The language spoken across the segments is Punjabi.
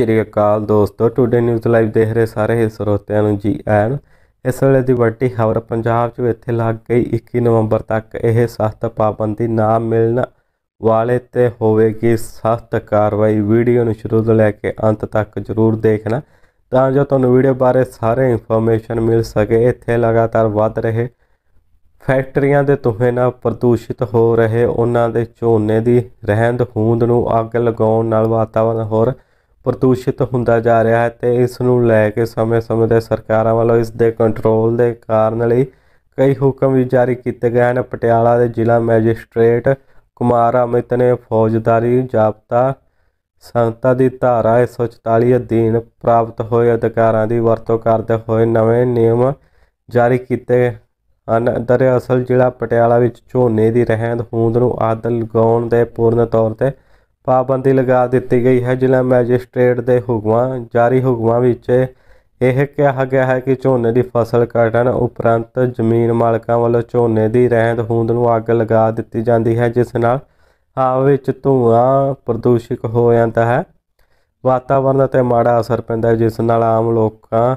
ਸ੍ਰੀ ਅਕਾਲ ਦੋਸਤੋ ਟੁਡੇ ਨਿਊਜ਼ ਲਾਈਵ ਦੇਖ ਰਹੇ ਸਾਰੇ ਸਰੋਤਿਆਂ ਨੂੰ ਜੀ ਆਇਆਂ ਇਸ ਵੇਲੇ ਦੀ ਵੱਡੀ ਖਬਰ ਪੰਜਾਬ 'ਚ ਇੱਥੇ ਲੱਗ ਗਈ 21 ਨਵੰਬਰ ਤੱਕ ਇਹ ਸਖਤ ਪਾਬੰਦੀ ਨਾ ਮਿਲਣ ਵਾਲੇ ਤੇ ਹੋਵੇਗੀ ਸਖਤ ਕਾਰਵਾਈ ਵੀਡੀਓ ਨੂੰ ਸ਼ੁਰੂ ਤੋਂ ਲੈ ਕੇ ਅੰਤ ਤੱਕ ਜ਼ਰੂਰ ਦੇਖਣਾ ਤਾਂ ਜੋ ਤੁਹਾਨੂੰ ਵੀਡੀਓ ਬਾਰੇ ਸਾਰੇ ਇਨਫੋਰਮੇਸ਼ਨ ਮਿਲ ਸਕੇ ਇੱਥੇ ਲਗਾਤਾਰ ਵੱਧ ਰਹੇ ਫੈਕਟਰੀਆਂ ਦੇ ਧੂਏ ਨਾਲ ਪ੍ਰਦੂਸ਼ਿਤ ਹੋ ਰਹੇ ਉਹਨਾਂ ਦੇ ਝੋਨੇ ਦੀ ਰਹਿੰਦ ਹੂੰਦ ਨੂੰ ਅੱਗ ਲਗਾਉਣ ਨਾਲ ਵਾਤਾਵਰਣ ਹੋਰ ਪ੍ਰਦੂਸ਼ਿਤ ਹੁੰਦਾ ਜਾ ਰਿਹਾ ਹੈ ਤੇ ਇਸ ਨੂੰ ਲੈ ਕੇ ਸਮੇਂ-ਸਮੇਂ ਤੇ ਸਰਕਾਰਾਂ ਵੱਲੋਂ ਇਸ ਦੇ ਕੰਟਰੋਲ ਦੇ ਕਾਰਨ ਲਈ ਕਈ ਹੁਕਮ ਵੀ ਜਾਰੀ ਕੀਤੇ ਗਏ ਹਨ ਪਟਿਆਲਾ ਦੇ ਜ਼ਿਲ੍ਹਾ ਮੈਜਿਸਟ੍ਰੇਟ ਕੁਮਾਰ ਅਮਿਤ ਨੇ ਫੌਜਦਾਰੀ ਜਾਬਤਾ ਸੰਤਾ ਦੀ ਧਾਰਾ 144 ਅਧੀਨ ਪ੍ਰਾਪਤ ਹੋਏ ਅਧਿਕਾਰਾਂ ਦੀ ਵਰਤੋਂ ਕਰਦੇ ਹੋਏ ਨਵੇਂ ਨਿਯਮ ਜਾਰੀ ਕੀਤੇ ਹਨ ਦਰਅਸਲ ਜ਼ਿਲ੍ਹਾ ਪਟਿਆਲਾ ਵਿੱਚ ਝੋਨੇ ਦੀ ਰਹਿੰਦ-ਖੂੰਹਦ ਨੂੰ ਆਦਲ ਗਾਉਣ ਦੇ ਪੂਰਨ ਤੌਰ ਤੇ ਪਾਬੰਦੀ ਲਗਾ ਦਿੱਤੀ ਗਈ ਹੈ ਜ਼ਿਲ੍ਹਾ ਮੈਜਿਸਟ੍ਰੇਟ ਦੇ ਹੁਕਮਾਂ ਜਾਰੀ ਹੁਕਮਾਂ ਵਿੱਚ ਇਹ ਕਿਹਾ ਗਿਆ ਹੈ ਕਿ ਝੋਨੇ ਦੀ ਫਸਲ ਕੱਟਣ ਉਪਰੰਤ ਜ਼ਮੀਨ ਮਾਲਕਾਂ ਵੱਲੋਂ ਝੋਨੇ ਦੀ ਰਹਿੰਦ ਹੁੰਦ ਨੂੰ ਅੱਗ ਲਗਾ ਦਿੱਤੀ ਜਾਂਦੀ ਹੈ ਜਿਸ ਨਾਲ ਹਵਾ ਵਿੱਚ ਧੂਆਂ ਪ੍ਰਦੂਸ਼ਿਤ ਹੋ ਜਾਂਦਾ ਹੈ ਵਾਤਾਵਰਣ ਤੇ ਮਾੜਾ ਅਸਰ ਪੈਂਦਾ ਹੈ ਜਿਸ ਨਾਲ ਆਮ ਲੋਕਾਂ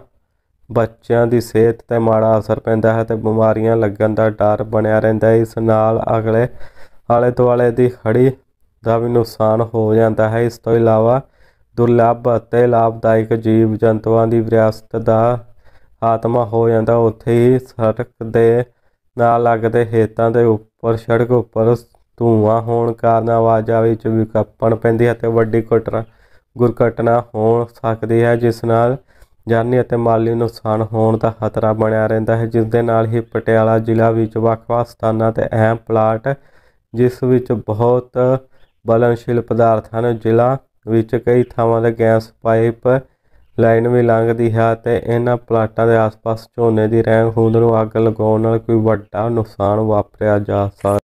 ਬੱਚਿਆਂ ਦੀ ਸਿਹਤ ਤੇ ਮਾੜਾ ਅਸਰ ਪੈਂਦਾ ਹੈ ਤੇ ਬਿਮਾਰੀਆਂ ਲੱਗਣ ਦਾ ਡਰ ਬਣਿਆ ਰਹਿੰਦਾ ਹੈ ਇਸ ਨਾਲ ਅਗਲੇ ਆਲੇ ਦੁਆਲੇ ਦੀ ਖੜੀ ਦਾ ਵੀ ਨੁਕਸਾਨ ਹੋ ਜਾਂਦਾ ਹੈ ਇਸ ਤੋਂ ਇਲਾਵਾ ਦੁਰਲੱਭ ਅਤੇ ਲਾਭਦਾਇਕ ਜੀਵ ਜੰਤੂਆਂ ਦੀ ਵਿਰਾਸਤ ਦਾ ਆਤਮਾ ਹੋ ਜਾਂਦਾ ਉੱਥੇ ਹੀ ਸੜਕ ਦੇ ਨਾਲ ਲੱਗਦੇ ਖੇਤਾਂ ਦੇ ਉੱਪਰ ਸੜਕ ਉੱਪਰ ਧੂਆਂ ਹੋਣ ਕਾਰਨ ਆਵਾਜਾਈ ਵਿੱਚ ਕੱਪਣ ਪੈਂਦੀ ਹੈ ਤੇ ਵੱਡੀ ਘਟਨਾ ਗੁਰਘਟਨਾ ਹੋ ਸਕਦੀ ਹੈ ਜਿਸ ਨਾਲ ਜਾਨੀ ਅਤੇ ਮਾਲੀ ਨੁਕਸਾਨ ਹੋਣ ਦਾ ਖਤਰਾ ਬਣਿਆ ਰਹਿੰਦਾ ਹੈ ਜਿਸ ਦੇ ਨਾਲ ਹੀ ਪਟਿਆਲਾ ਜ਼ਿਲ੍ਹਾ ਵਿੱਚ ਵੱਖ-ਵੱਖ ਸਥਾਨਾਂ ਤੇ ਅਹਿਮ ਪਲਾਟ ਜਿਸ ਵਿੱਚ ਬਹੁਤ ਬਲਨਸ਼ੀਲ ਪਦਾਰਥ ਹਨ ਜ਼ਿਲ੍ਹਾ ਵਿੱਚ ਕਈ ਥਾਵਾਂ ਤੇ ਗੈਸ ਪਾਈਪ ਲਾਈਨ ਵੀ ਲੰਘਦੀ ਹੈ ਤੇ ਇਹਨਾਂ ਪਲਾਟਾਂ ਦੇ ਆਸ-ਪਾਸ ਝੋਨੇ ਦੀ ਰਹਿੰਦ ਹੁੰਦ ਨੂੰ ਅੱਗ ਲਗਾਉਣ ਨਾਲ ਕੋਈ ਵੱਡਾ ਨੁਕਸਾਨ ਵਾਪਰਿਆ ਜਾ ਸਕਦਾ